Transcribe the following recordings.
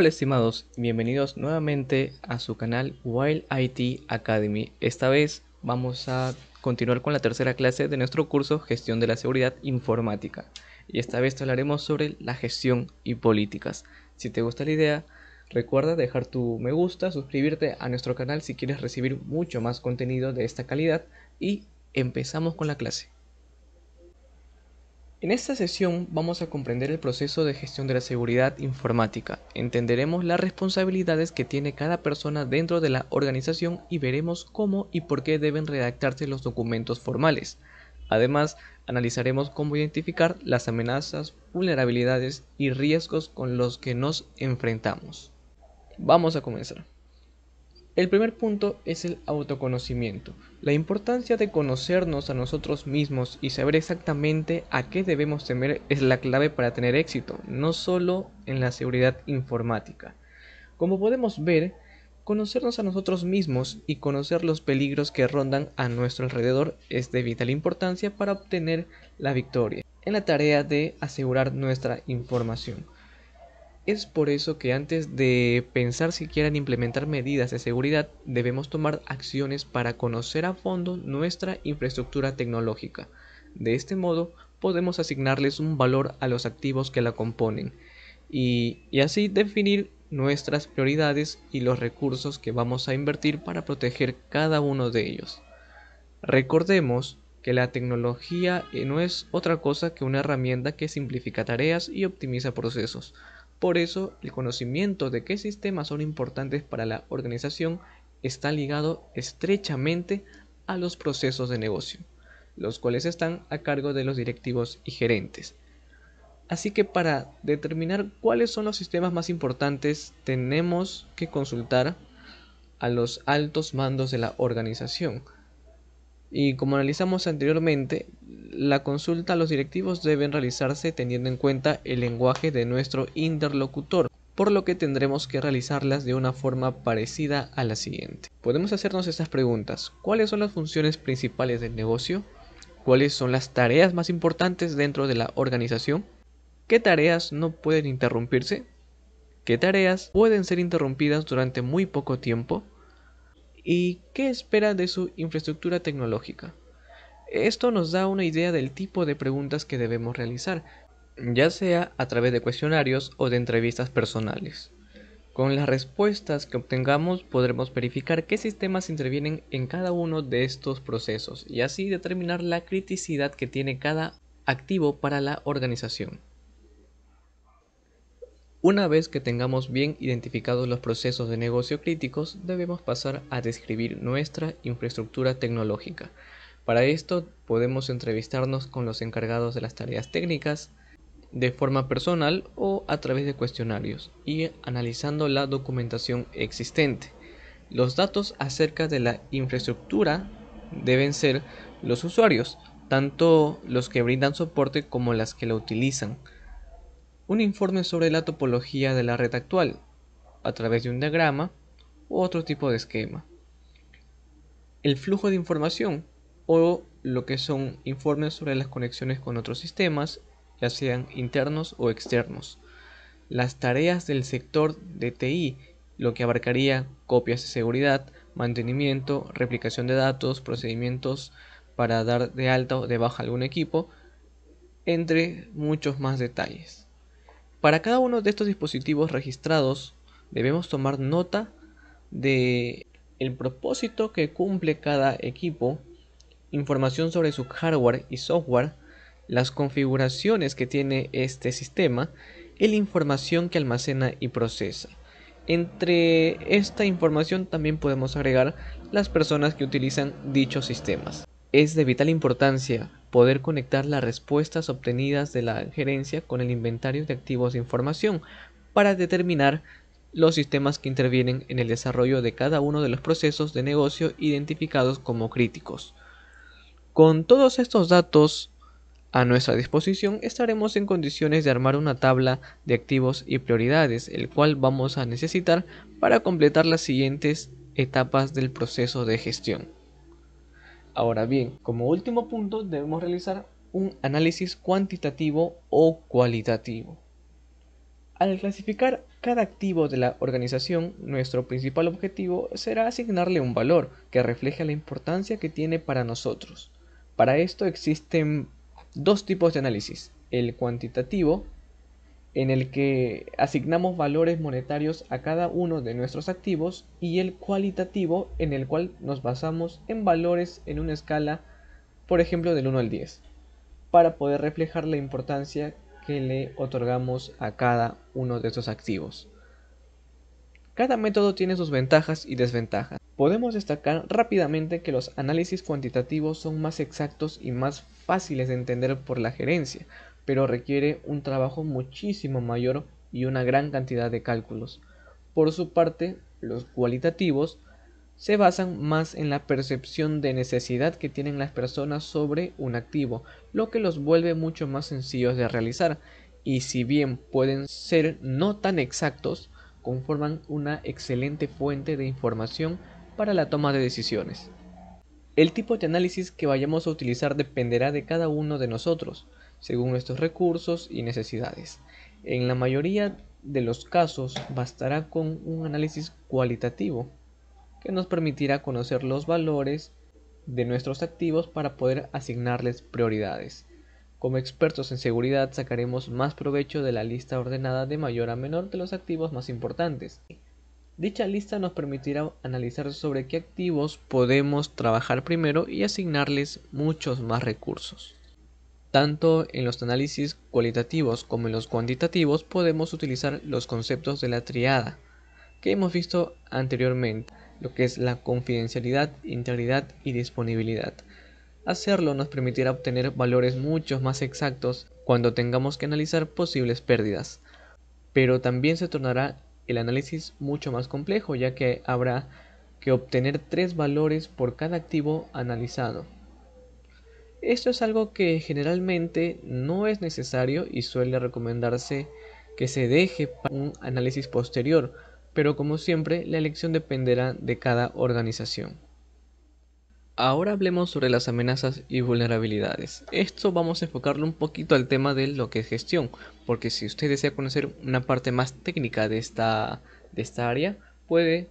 Hola estimados, bienvenidos nuevamente a su canal Wild IT Academy. Esta vez vamos a continuar con la tercera clase de nuestro curso Gestión de la Seguridad Informática. Y esta vez te hablaremos sobre la gestión y políticas. Si te gusta la idea, recuerda dejar tu me gusta, suscribirte a nuestro canal si quieres recibir mucho más contenido de esta calidad y empezamos con la clase. En esta sesión vamos a comprender el proceso de gestión de la seguridad informática, entenderemos las responsabilidades que tiene cada persona dentro de la organización y veremos cómo y por qué deben redactarse los documentos formales. Además, analizaremos cómo identificar las amenazas, vulnerabilidades y riesgos con los que nos enfrentamos. Vamos a comenzar. El primer punto es el autoconocimiento, la importancia de conocernos a nosotros mismos y saber exactamente a qué debemos temer es la clave para tener éxito, no solo en la seguridad informática. Como podemos ver, conocernos a nosotros mismos y conocer los peligros que rondan a nuestro alrededor es de vital importancia para obtener la victoria en la tarea de asegurar nuestra información. Es por eso que antes de pensar siquiera en implementar medidas de seguridad, debemos tomar acciones para conocer a fondo nuestra infraestructura tecnológica. De este modo, podemos asignarles un valor a los activos que la componen y, y así definir nuestras prioridades y los recursos que vamos a invertir para proteger cada uno de ellos. Recordemos que la tecnología no es otra cosa que una herramienta que simplifica tareas y optimiza procesos. Por eso, el conocimiento de qué sistemas son importantes para la organización está ligado estrechamente a los procesos de negocio, los cuales están a cargo de los directivos y gerentes. Así que para determinar cuáles son los sistemas más importantes, tenemos que consultar a los altos mandos de la organización, y como analizamos anteriormente, la consulta a los directivos deben realizarse teniendo en cuenta el lenguaje de nuestro interlocutor, por lo que tendremos que realizarlas de una forma parecida a la siguiente. Podemos hacernos estas preguntas. ¿Cuáles son las funciones principales del negocio? ¿Cuáles son las tareas más importantes dentro de la organización? ¿Qué tareas no pueden interrumpirse? ¿Qué tareas pueden ser interrumpidas durante muy poco tiempo? y qué espera de su infraestructura tecnológica. Esto nos da una idea del tipo de preguntas que debemos realizar, ya sea a través de cuestionarios o de entrevistas personales. Con las respuestas que obtengamos podremos verificar qué sistemas intervienen en cada uno de estos procesos y así determinar la criticidad que tiene cada activo para la organización. Una vez que tengamos bien identificados los procesos de negocio críticos, debemos pasar a describir nuestra infraestructura tecnológica. Para esto podemos entrevistarnos con los encargados de las tareas técnicas de forma personal o a través de cuestionarios y analizando la documentación existente. Los datos acerca de la infraestructura deben ser los usuarios, tanto los que brindan soporte como las que la utilizan un informe sobre la topología de la red actual, a través de un diagrama u otro tipo de esquema. El flujo de información, o lo que son informes sobre las conexiones con otros sistemas, ya sean internos o externos. Las tareas del sector de TI, lo que abarcaría copias de seguridad, mantenimiento, replicación de datos, procedimientos para dar de alta o de baja algún equipo, entre muchos más detalles. Para cada uno de estos dispositivos registrados debemos tomar nota de el propósito que cumple cada equipo, información sobre su hardware y software, las configuraciones que tiene este sistema y la información que almacena y procesa. Entre esta información también podemos agregar las personas que utilizan dichos sistemas. Es de vital importancia poder conectar las respuestas obtenidas de la gerencia con el inventario de activos de información para determinar los sistemas que intervienen en el desarrollo de cada uno de los procesos de negocio identificados como críticos. Con todos estos datos a nuestra disposición estaremos en condiciones de armar una tabla de activos y prioridades, el cual vamos a necesitar para completar las siguientes etapas del proceso de gestión. Ahora bien, como último punto debemos realizar un análisis cuantitativo o cualitativo. Al clasificar cada activo de la organización, nuestro principal objetivo será asignarle un valor que refleje la importancia que tiene para nosotros. Para esto existen dos tipos de análisis, el cuantitativo en el que asignamos valores monetarios a cada uno de nuestros activos y el cualitativo en el cual nos basamos en valores en una escala, por ejemplo, del 1 al 10, para poder reflejar la importancia que le otorgamos a cada uno de estos activos. Cada método tiene sus ventajas y desventajas. Podemos destacar rápidamente que los análisis cuantitativos son más exactos y más fáciles de entender por la gerencia, pero requiere un trabajo muchísimo mayor y una gran cantidad de cálculos. Por su parte, los cualitativos se basan más en la percepción de necesidad que tienen las personas sobre un activo, lo que los vuelve mucho más sencillos de realizar, y si bien pueden ser no tan exactos, conforman una excelente fuente de información para la toma de decisiones. El tipo de análisis que vayamos a utilizar dependerá de cada uno de nosotros, según nuestros recursos y necesidades. En la mayoría de los casos bastará con un análisis cualitativo que nos permitirá conocer los valores de nuestros activos para poder asignarles prioridades. Como expertos en seguridad sacaremos más provecho de la lista ordenada de mayor a menor de los activos más importantes. Dicha lista nos permitirá analizar sobre qué activos podemos trabajar primero y asignarles muchos más recursos. Tanto en los análisis cualitativos como en los cuantitativos podemos utilizar los conceptos de la triada que hemos visto anteriormente, lo que es la confidencialidad, integridad y disponibilidad. Hacerlo nos permitirá obtener valores mucho más exactos cuando tengamos que analizar posibles pérdidas. Pero también se tornará el análisis mucho más complejo ya que habrá que obtener tres valores por cada activo analizado. Esto es algo que generalmente no es necesario y suele recomendarse que se deje para un análisis posterior, pero como siempre la elección dependerá de cada organización. Ahora hablemos sobre las amenazas y vulnerabilidades. Esto vamos a enfocarlo un poquito al tema de lo que es gestión, porque si usted desea conocer una parte más técnica de esta, de esta área, puede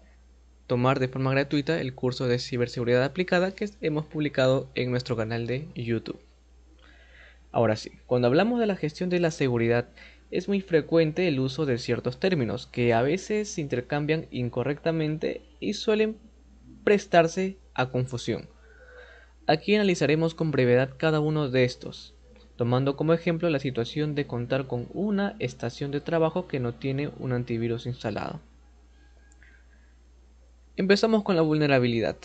tomar de forma gratuita el curso de ciberseguridad aplicada que hemos publicado en nuestro canal de YouTube. Ahora sí, cuando hablamos de la gestión de la seguridad, es muy frecuente el uso de ciertos términos que a veces se intercambian incorrectamente y suelen prestarse a confusión. Aquí analizaremos con brevedad cada uno de estos, tomando como ejemplo la situación de contar con una estación de trabajo que no tiene un antivirus instalado. Empezamos con la vulnerabilidad,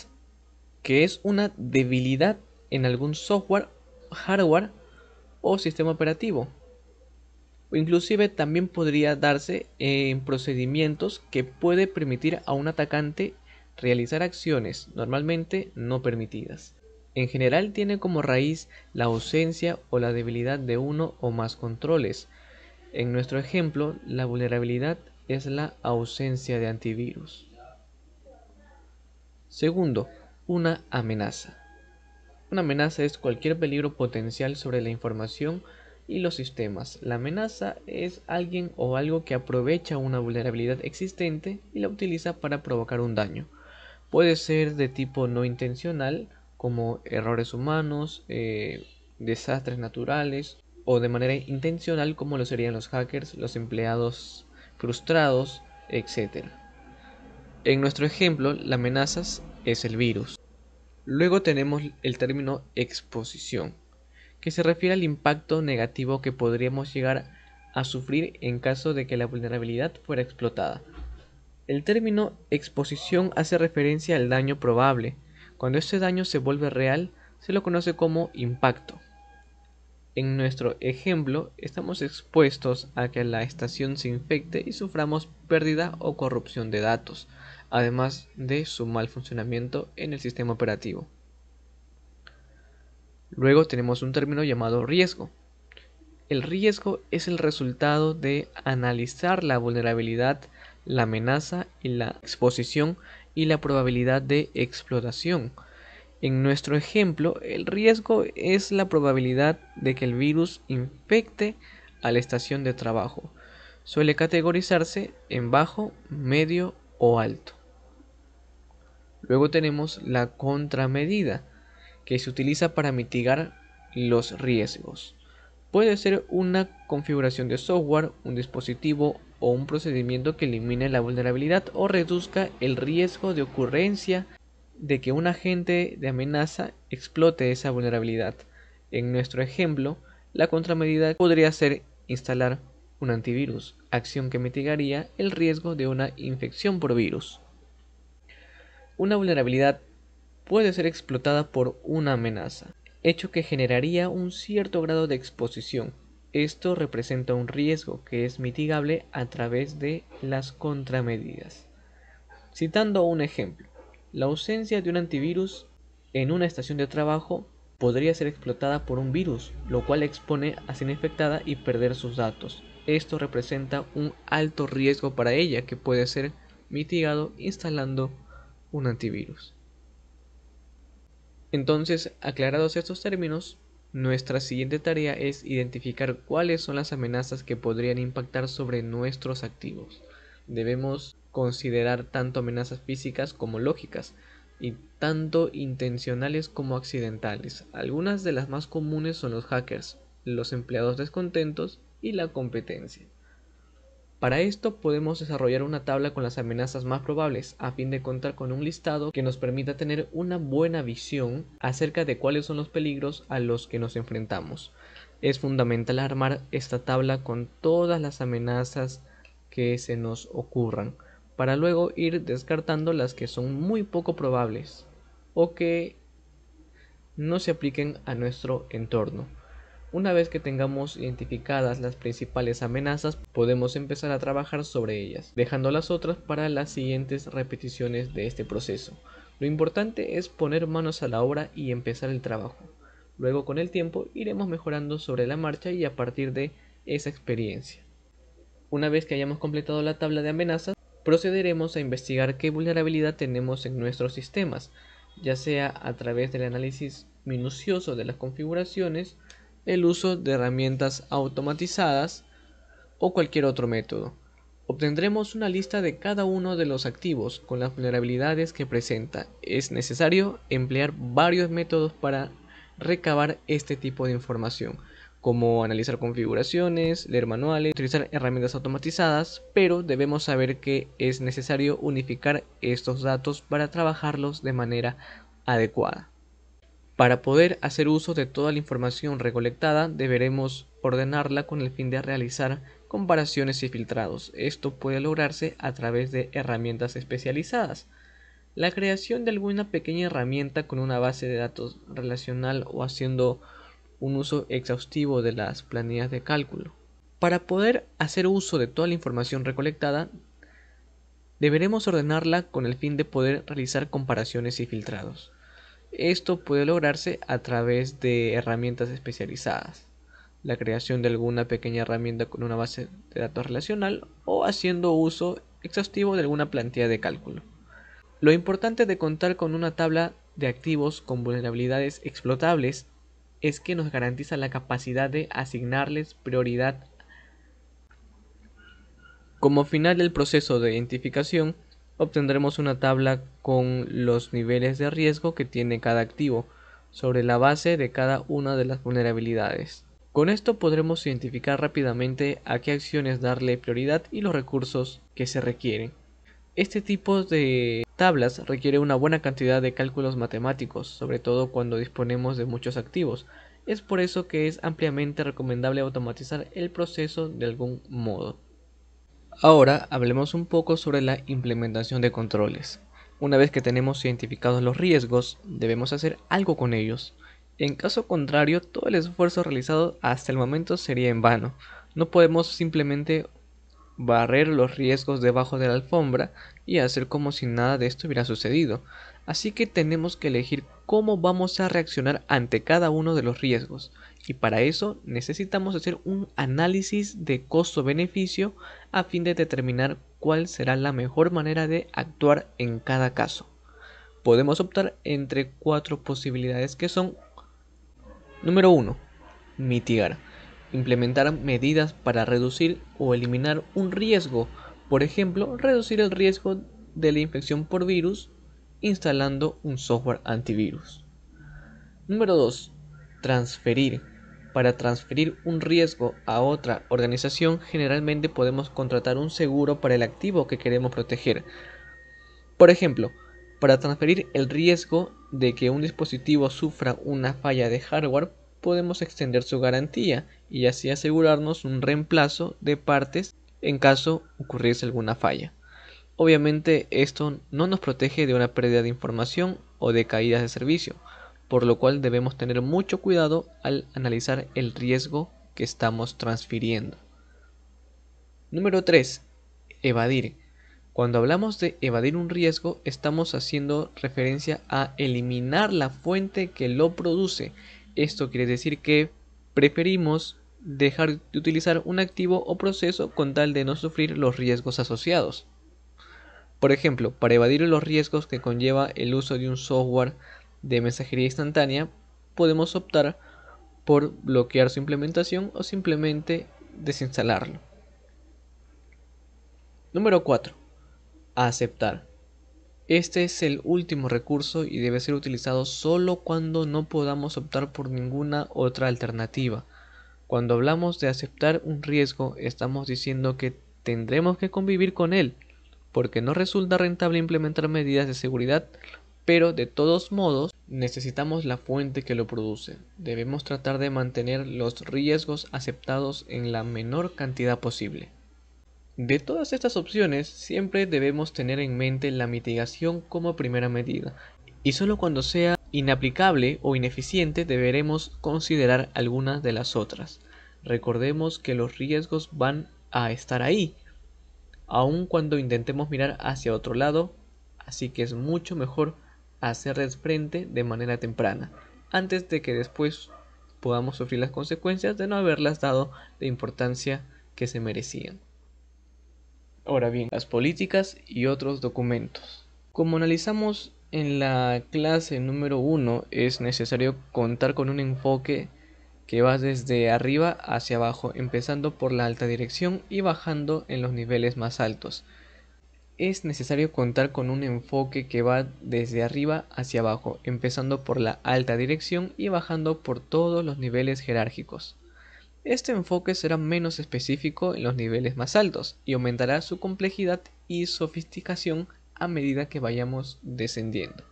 que es una debilidad en algún software, hardware o sistema operativo. O inclusive también podría darse en procedimientos que puede permitir a un atacante realizar acciones normalmente no permitidas. En general tiene como raíz la ausencia o la debilidad de uno o más controles. En nuestro ejemplo, la vulnerabilidad es la ausencia de antivirus. Segundo, una amenaza. Una amenaza es cualquier peligro potencial sobre la información y los sistemas. La amenaza es alguien o algo que aprovecha una vulnerabilidad existente y la utiliza para provocar un daño. Puede ser de tipo no intencional, como errores humanos, eh, desastres naturales, o de manera intencional, como lo serían los hackers, los empleados frustrados, etc. En nuestro ejemplo, la amenaza es el virus. Luego tenemos el término exposición, que se refiere al impacto negativo que podríamos llegar a sufrir en caso de que la vulnerabilidad fuera explotada. El término exposición hace referencia al daño probable. Cuando este daño se vuelve real, se lo conoce como impacto. En nuestro ejemplo, estamos expuestos a que la estación se infecte y suframos pérdida o corrupción de datos, además de su mal funcionamiento en el sistema operativo. Luego tenemos un término llamado riesgo. El riesgo es el resultado de analizar la vulnerabilidad, la amenaza y la exposición y la probabilidad de explotación en nuestro ejemplo, el riesgo es la probabilidad de que el virus infecte a la estación de trabajo. Suele categorizarse en bajo, medio o alto. Luego tenemos la contramedida, que se utiliza para mitigar los riesgos. Puede ser una configuración de software, un dispositivo o un procedimiento que elimine la vulnerabilidad o reduzca el riesgo de ocurrencia de que un agente de amenaza explote esa vulnerabilidad. En nuestro ejemplo, la contramedida podría ser instalar un antivirus, acción que mitigaría el riesgo de una infección por virus. Una vulnerabilidad puede ser explotada por una amenaza, hecho que generaría un cierto grado de exposición. Esto representa un riesgo que es mitigable a través de las contramedidas. Citando un ejemplo, la ausencia de un antivirus en una estación de trabajo podría ser explotada por un virus, lo cual expone a ser infectada y perder sus datos. Esto representa un alto riesgo para ella que puede ser mitigado instalando un antivirus. Entonces, aclarados estos términos, nuestra siguiente tarea es identificar cuáles son las amenazas que podrían impactar sobre nuestros activos. Debemos considerar tanto amenazas físicas como lógicas, y tanto intencionales como accidentales. Algunas de las más comunes son los hackers, los empleados descontentos y la competencia. Para esto podemos desarrollar una tabla con las amenazas más probables a fin de contar con un listado que nos permita tener una buena visión acerca de cuáles son los peligros a los que nos enfrentamos. Es fundamental armar esta tabla con todas las amenazas que se nos ocurran para luego ir descartando las que son muy poco probables o que no se apliquen a nuestro entorno. Una vez que tengamos identificadas las principales amenazas, podemos empezar a trabajar sobre ellas, dejando las otras para las siguientes repeticiones de este proceso. Lo importante es poner manos a la obra y empezar el trabajo. Luego con el tiempo iremos mejorando sobre la marcha y a partir de esa experiencia. Una vez que hayamos completado la tabla de amenazas, procederemos a investigar qué vulnerabilidad tenemos en nuestros sistemas, ya sea a través del análisis minucioso de las configuraciones, el uso de herramientas automatizadas o cualquier otro método. Obtendremos una lista de cada uno de los activos con las vulnerabilidades que presenta. Es necesario emplear varios métodos para recabar este tipo de información como analizar configuraciones, leer manuales, utilizar herramientas automatizadas, pero debemos saber que es necesario unificar estos datos para trabajarlos de manera adecuada. Para poder hacer uso de toda la información recolectada, deberemos ordenarla con el fin de realizar comparaciones y filtrados. Esto puede lograrse a través de herramientas especializadas. La creación de alguna pequeña herramienta con una base de datos relacional o haciendo un uso exhaustivo de las planillas de cálculo. Para poder hacer uso de toda la información recolectada, deberemos ordenarla con el fin de poder realizar comparaciones y filtrados. Esto puede lograrse a través de herramientas especializadas, la creación de alguna pequeña herramienta con una base de datos relacional o haciendo uso exhaustivo de alguna plantilla de cálculo. Lo importante de contar con una tabla de activos con vulnerabilidades explotables es que nos garantiza la capacidad de asignarles prioridad. Como final del proceso de identificación, obtendremos una tabla con los niveles de riesgo que tiene cada activo sobre la base de cada una de las vulnerabilidades. Con esto podremos identificar rápidamente a qué acciones darle prioridad y los recursos que se requieren. Este tipo de Tablas requiere una buena cantidad de cálculos matemáticos, sobre todo cuando disponemos de muchos activos. Es por eso que es ampliamente recomendable automatizar el proceso de algún modo. Ahora hablemos un poco sobre la implementación de controles. Una vez que tenemos identificados los riesgos, debemos hacer algo con ellos. En caso contrario, todo el esfuerzo realizado hasta el momento sería en vano. No podemos simplemente barrer los riesgos debajo de la alfombra y hacer como si nada de esto hubiera sucedido. Así que tenemos que elegir cómo vamos a reaccionar ante cada uno de los riesgos. Y para eso necesitamos hacer un análisis de costo-beneficio a fin de determinar cuál será la mejor manera de actuar en cada caso. Podemos optar entre cuatro posibilidades que son Número 1. Mitigar implementar medidas para reducir o eliminar un riesgo, por ejemplo, reducir el riesgo de la infección por virus instalando un software antivirus. Número 2. Transferir. Para transferir un riesgo a otra organización generalmente podemos contratar un seguro para el activo que queremos proteger. Por ejemplo, para transferir el riesgo de que un dispositivo sufra una falla de hardware podemos extender su garantía y así asegurarnos un reemplazo de partes en caso ocurriese alguna falla. Obviamente esto no nos protege de una pérdida de información o de caídas de servicio, por lo cual debemos tener mucho cuidado al analizar el riesgo que estamos transfiriendo. Número 3. Evadir. Cuando hablamos de evadir un riesgo, estamos haciendo referencia a eliminar la fuente que lo produce esto quiere decir que preferimos dejar de utilizar un activo o proceso con tal de no sufrir los riesgos asociados. Por ejemplo, para evadir los riesgos que conlleva el uso de un software de mensajería instantánea, podemos optar por bloquear su implementación o simplemente desinstalarlo. Número 4. Aceptar. Este es el último recurso y debe ser utilizado solo cuando no podamos optar por ninguna otra alternativa. Cuando hablamos de aceptar un riesgo, estamos diciendo que tendremos que convivir con él, porque no resulta rentable implementar medidas de seguridad, pero de todos modos necesitamos la fuente que lo produce. Debemos tratar de mantener los riesgos aceptados en la menor cantidad posible. De todas estas opciones, siempre debemos tener en mente la mitigación como primera medida, y solo cuando sea inaplicable o ineficiente deberemos considerar algunas de las otras. Recordemos que los riesgos van a estar ahí, aun cuando intentemos mirar hacia otro lado, así que es mucho mejor hacerles frente de manera temprana, antes de que después podamos sufrir las consecuencias de no haberlas dado la importancia que se merecían. Ahora bien, las políticas y otros documentos. Como analizamos en la clase número 1, es necesario contar con un enfoque que va desde arriba hacia abajo, empezando por la alta dirección y bajando en los niveles más altos. Es necesario contar con un enfoque que va desde arriba hacia abajo, empezando por la alta dirección y bajando por todos los niveles jerárquicos. Este enfoque será menos específico en los niveles más altos y aumentará su complejidad y sofisticación a medida que vayamos descendiendo.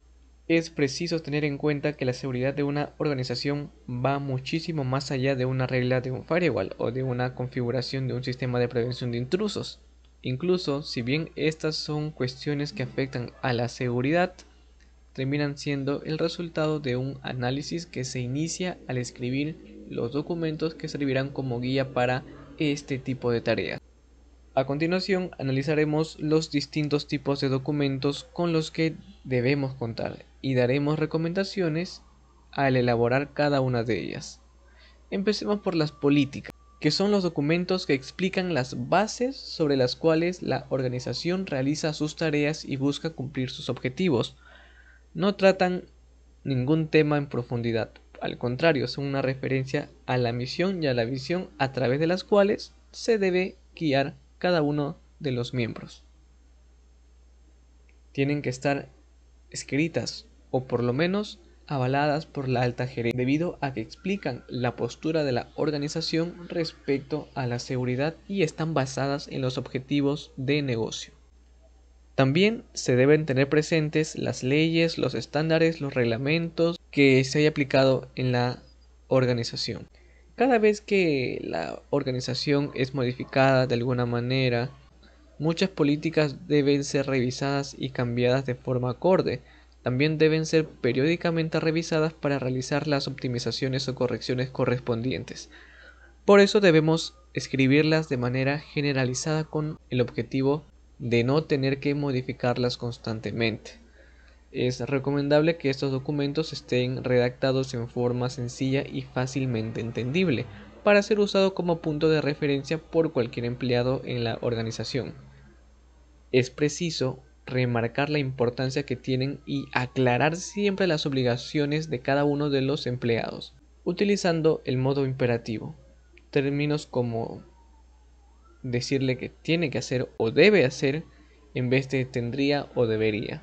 Es preciso tener en cuenta que la seguridad de una organización va muchísimo más allá de una regla de un firewall o de una configuración de un sistema de prevención de intrusos. Incluso si bien estas son cuestiones que afectan a la seguridad, terminan siendo el resultado de un análisis que se inicia al escribir los documentos que servirán como guía para este tipo de tareas. A continuación analizaremos los distintos tipos de documentos con los que debemos contar y daremos recomendaciones al elaborar cada una de ellas. Empecemos por las políticas, que son los documentos que explican las bases sobre las cuales la organización realiza sus tareas y busca cumplir sus objetivos. No tratan ningún tema en profundidad, al contrario, son una referencia a la misión y a la visión a través de las cuales se debe guiar cada uno de los miembros. Tienen que estar escritas o por lo menos avaladas por la alta gerencia debido a que explican la postura de la organización respecto a la seguridad y están basadas en los objetivos de negocio. También se deben tener presentes las leyes, los estándares, los reglamentos, que se haya aplicado en la organización. Cada vez que la organización es modificada de alguna manera, muchas políticas deben ser revisadas y cambiadas de forma acorde. También deben ser periódicamente revisadas para realizar las optimizaciones o correcciones correspondientes. Por eso debemos escribirlas de manera generalizada con el objetivo de no tener que modificarlas constantemente es recomendable que estos documentos estén redactados en forma sencilla y fácilmente entendible para ser usado como punto de referencia por cualquier empleado en la organización. Es preciso remarcar la importancia que tienen y aclarar siempre las obligaciones de cada uno de los empleados, utilizando el modo imperativo. Términos como decirle que tiene que hacer o debe hacer en vez de tendría o debería.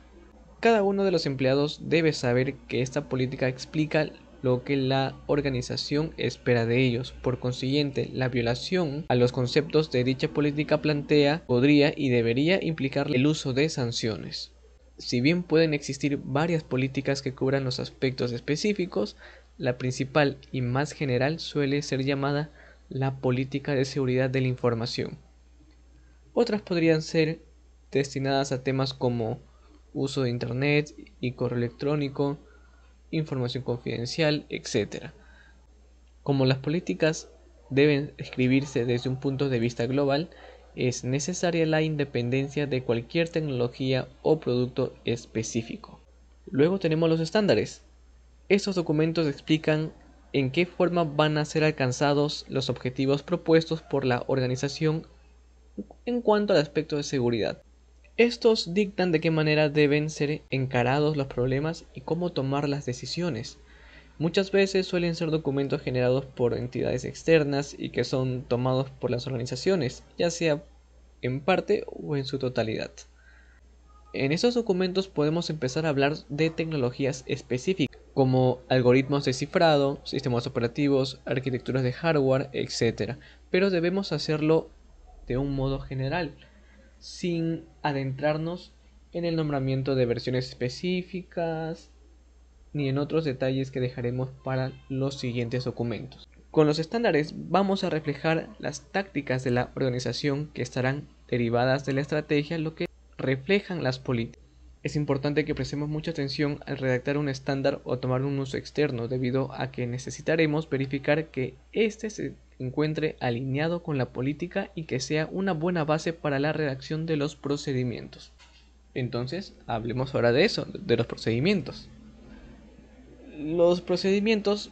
Cada uno de los empleados debe saber que esta política explica lo que la organización espera de ellos. Por consiguiente, la violación a los conceptos de dicha política plantea podría y debería implicar el uso de sanciones. Si bien pueden existir varias políticas que cubran los aspectos específicos, la principal y más general suele ser llamada la política de seguridad de la información. Otras podrían ser destinadas a temas como uso de Internet y correo electrónico, información confidencial, etc. Como las políticas deben escribirse desde un punto de vista global, es necesaria la independencia de cualquier tecnología o producto específico. Luego tenemos los estándares. Estos documentos explican en qué forma van a ser alcanzados los objetivos propuestos por la organización en cuanto al aspecto de seguridad. Estos dictan de qué manera deben ser encarados los problemas y cómo tomar las decisiones. Muchas veces suelen ser documentos generados por entidades externas y que son tomados por las organizaciones, ya sea en parte o en su totalidad. En esos documentos podemos empezar a hablar de tecnologías específicas, como algoritmos de cifrado, sistemas operativos, arquitecturas de hardware, etc. Pero debemos hacerlo de un modo general, sin adentrarnos en el nombramiento de versiones específicas ni en otros detalles que dejaremos para los siguientes documentos. Con los estándares vamos a reflejar las tácticas de la organización que estarán derivadas de la estrategia, lo que reflejan las políticas. Es importante que prestemos mucha atención al redactar un estándar o tomar un uso externo debido a que necesitaremos verificar que éste se encuentre alineado con la política y que sea una buena base para la redacción de los procedimientos. Entonces, hablemos ahora de eso, de los procedimientos. Los procedimientos,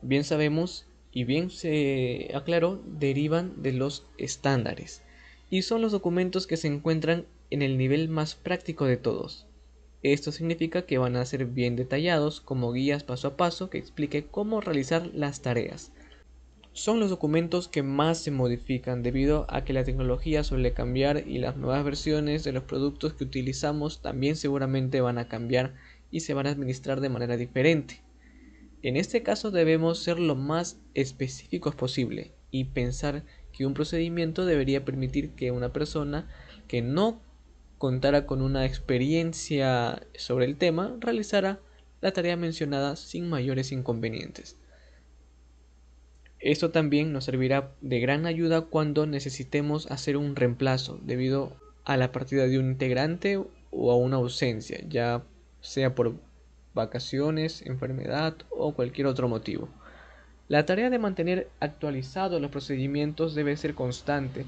bien sabemos y bien se aclaró, derivan de los estándares y son los documentos que se encuentran en el nivel más práctico de todos. Esto significa que van a ser bien detallados como guías paso a paso que explique cómo realizar las tareas. Son los documentos que más se modifican debido a que la tecnología suele cambiar y las nuevas versiones de los productos que utilizamos también seguramente van a cambiar y se van a administrar de manera diferente. En este caso debemos ser lo más específicos posible y pensar que un procedimiento debería permitir que una persona que no contara con una experiencia sobre el tema, realizará la tarea mencionada sin mayores inconvenientes. Esto también nos servirá de gran ayuda cuando necesitemos hacer un reemplazo debido a la partida de un integrante o a una ausencia, ya sea por vacaciones, enfermedad o cualquier otro motivo. La tarea de mantener actualizados los procedimientos debe ser constante,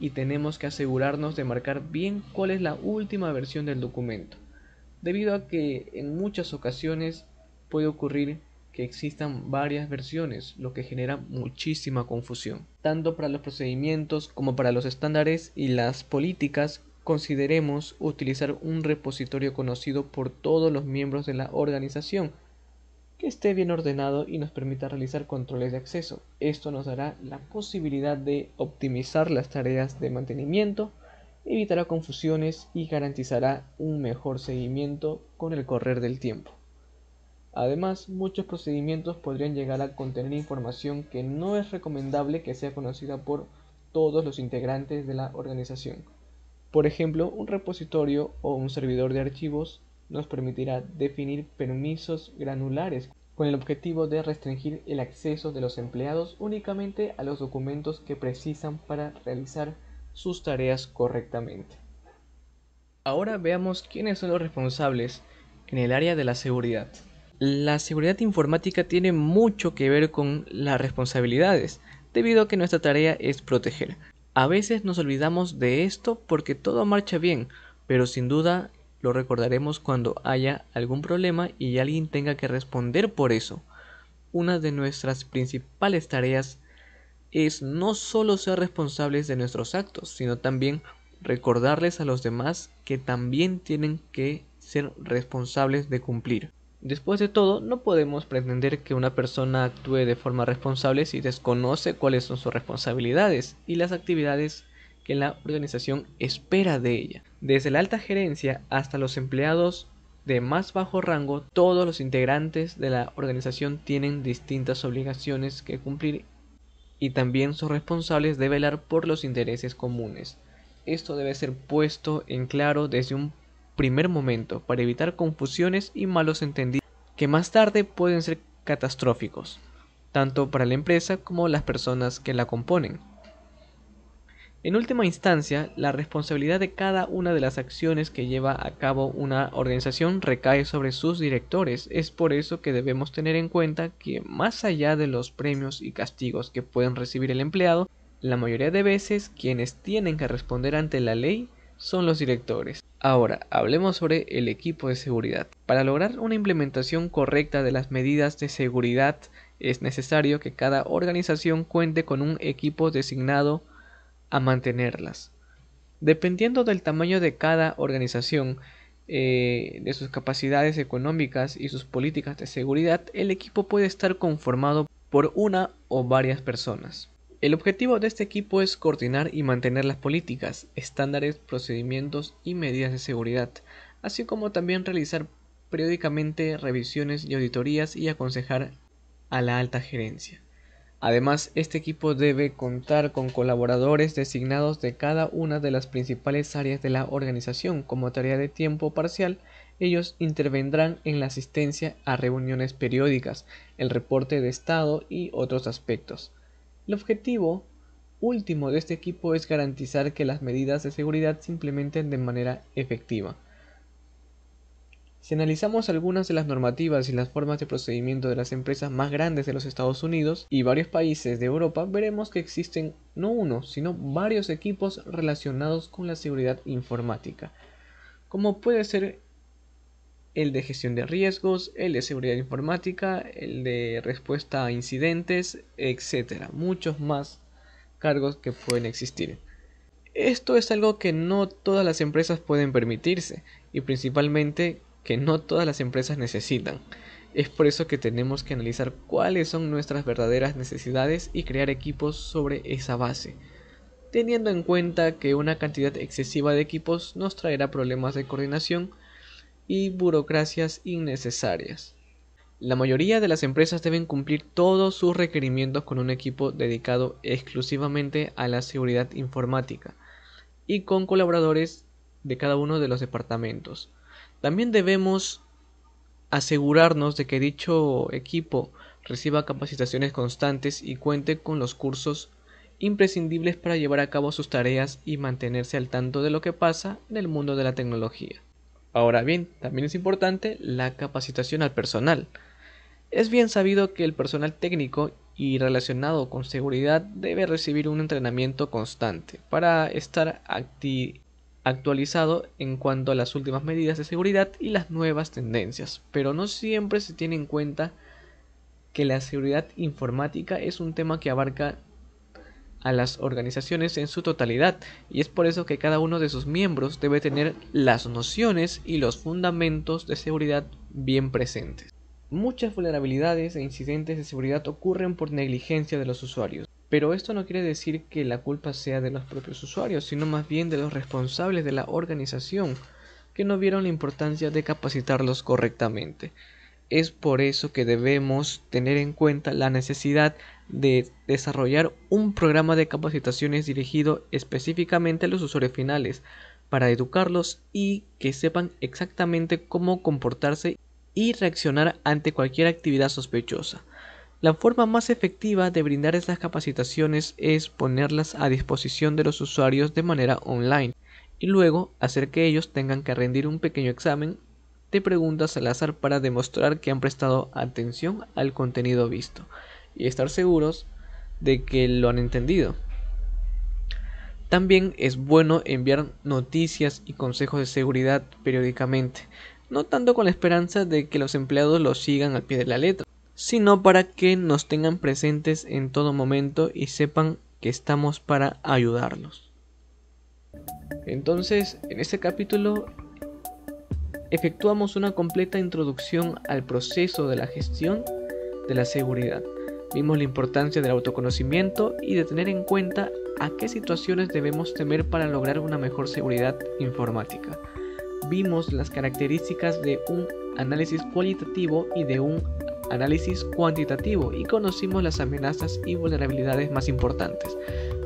y tenemos que asegurarnos de marcar bien cuál es la última versión del documento, debido a que en muchas ocasiones puede ocurrir que existan varias versiones, lo que genera muchísima confusión. Tanto para los procedimientos como para los estándares y las políticas, consideremos utilizar un repositorio conocido por todos los miembros de la organización, esté bien ordenado y nos permita realizar controles de acceso. Esto nos dará la posibilidad de optimizar las tareas de mantenimiento, evitará confusiones y garantizará un mejor seguimiento con el correr del tiempo. Además, muchos procedimientos podrían llegar a contener información que no es recomendable que sea conocida por todos los integrantes de la organización. Por ejemplo, un repositorio o un servidor de archivos nos permitirá definir permisos granulares con el objetivo de restringir el acceso de los empleados únicamente a los documentos que precisan para realizar sus tareas correctamente. Ahora veamos quiénes son los responsables en el área de la seguridad. La seguridad informática tiene mucho que ver con las responsabilidades, debido a que nuestra tarea es proteger. A veces nos olvidamos de esto porque todo marcha bien, pero sin duda lo recordaremos cuando haya algún problema y alguien tenga que responder por eso. Una de nuestras principales tareas es no solo ser responsables de nuestros actos, sino también recordarles a los demás que también tienen que ser responsables de cumplir. Después de todo, no podemos pretender que una persona actúe de forma responsable si desconoce cuáles son sus responsabilidades y las actividades que la organización espera de ella. Desde la alta gerencia hasta los empleados de más bajo rango, todos los integrantes de la organización tienen distintas obligaciones que cumplir y también son responsables de velar por los intereses comunes. Esto debe ser puesto en claro desde un primer momento para evitar confusiones y malos entendidos que más tarde pueden ser catastróficos, tanto para la empresa como las personas que la componen. En última instancia, la responsabilidad de cada una de las acciones que lleva a cabo una organización recae sobre sus directores. Es por eso que debemos tener en cuenta que más allá de los premios y castigos que pueden recibir el empleado, la mayoría de veces quienes tienen que responder ante la ley son los directores. Ahora, hablemos sobre el equipo de seguridad. Para lograr una implementación correcta de las medidas de seguridad, es necesario que cada organización cuente con un equipo designado a mantenerlas. Dependiendo del tamaño de cada organización, eh, de sus capacidades económicas y sus políticas de seguridad, el equipo puede estar conformado por una o varias personas. El objetivo de este equipo es coordinar y mantener las políticas, estándares, procedimientos y medidas de seguridad, así como también realizar periódicamente revisiones y auditorías y aconsejar a la alta gerencia. Además, este equipo debe contar con colaboradores designados de cada una de las principales áreas de la organización. Como tarea de tiempo parcial, ellos intervendrán en la asistencia a reuniones periódicas, el reporte de estado y otros aspectos. El objetivo último de este equipo es garantizar que las medidas de seguridad se implementen de manera efectiva. Si analizamos algunas de las normativas y las formas de procedimiento de las empresas más grandes de los Estados Unidos y varios países de Europa, veremos que existen no uno, sino varios equipos relacionados con la seguridad informática, como puede ser el de gestión de riesgos, el de seguridad informática, el de respuesta a incidentes, etc. muchos más cargos que pueden existir. Esto es algo que no todas las empresas pueden permitirse y principalmente que no todas las empresas necesitan. Es por eso que tenemos que analizar cuáles son nuestras verdaderas necesidades y crear equipos sobre esa base, teniendo en cuenta que una cantidad excesiva de equipos nos traerá problemas de coordinación y burocracias innecesarias. La mayoría de las empresas deben cumplir todos sus requerimientos con un equipo dedicado exclusivamente a la seguridad informática y con colaboradores de cada uno de los departamentos. También debemos asegurarnos de que dicho equipo reciba capacitaciones constantes y cuente con los cursos imprescindibles para llevar a cabo sus tareas y mantenerse al tanto de lo que pasa en el mundo de la tecnología. Ahora bien, también es importante la capacitación al personal. Es bien sabido que el personal técnico y relacionado con seguridad debe recibir un entrenamiento constante para estar activo actualizado en cuanto a las últimas medidas de seguridad y las nuevas tendencias, pero no siempre se tiene en cuenta que la seguridad informática es un tema que abarca a las organizaciones en su totalidad y es por eso que cada uno de sus miembros debe tener las nociones y los fundamentos de seguridad bien presentes. Muchas vulnerabilidades e incidentes de seguridad ocurren por negligencia de los usuarios. Pero esto no quiere decir que la culpa sea de los propios usuarios, sino más bien de los responsables de la organización, que no vieron la importancia de capacitarlos correctamente. Es por eso que debemos tener en cuenta la necesidad de desarrollar un programa de capacitaciones dirigido específicamente a los usuarios finales, para educarlos y que sepan exactamente cómo comportarse y reaccionar ante cualquier actividad sospechosa. La forma más efectiva de brindar estas capacitaciones es ponerlas a disposición de los usuarios de manera online y luego hacer que ellos tengan que rendir un pequeño examen de preguntas al azar para demostrar que han prestado atención al contenido visto y estar seguros de que lo han entendido. También es bueno enviar noticias y consejos de seguridad periódicamente, no tanto con la esperanza de que los empleados los sigan al pie de la letra, sino para que nos tengan presentes en todo momento y sepan que estamos para ayudarlos. Entonces, en este capítulo efectuamos una completa introducción al proceso de la gestión de la seguridad. Vimos la importancia del autoconocimiento y de tener en cuenta a qué situaciones debemos temer para lograr una mejor seguridad informática. Vimos las características de un análisis cualitativo y de un análisis cuantitativo y conocimos las amenazas y vulnerabilidades más importantes.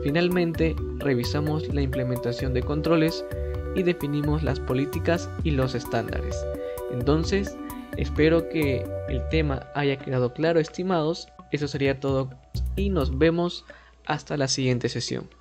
Finalmente, revisamos la implementación de controles y definimos las políticas y los estándares. Entonces, espero que el tema haya quedado claro, estimados. Eso sería todo y nos vemos hasta la siguiente sesión.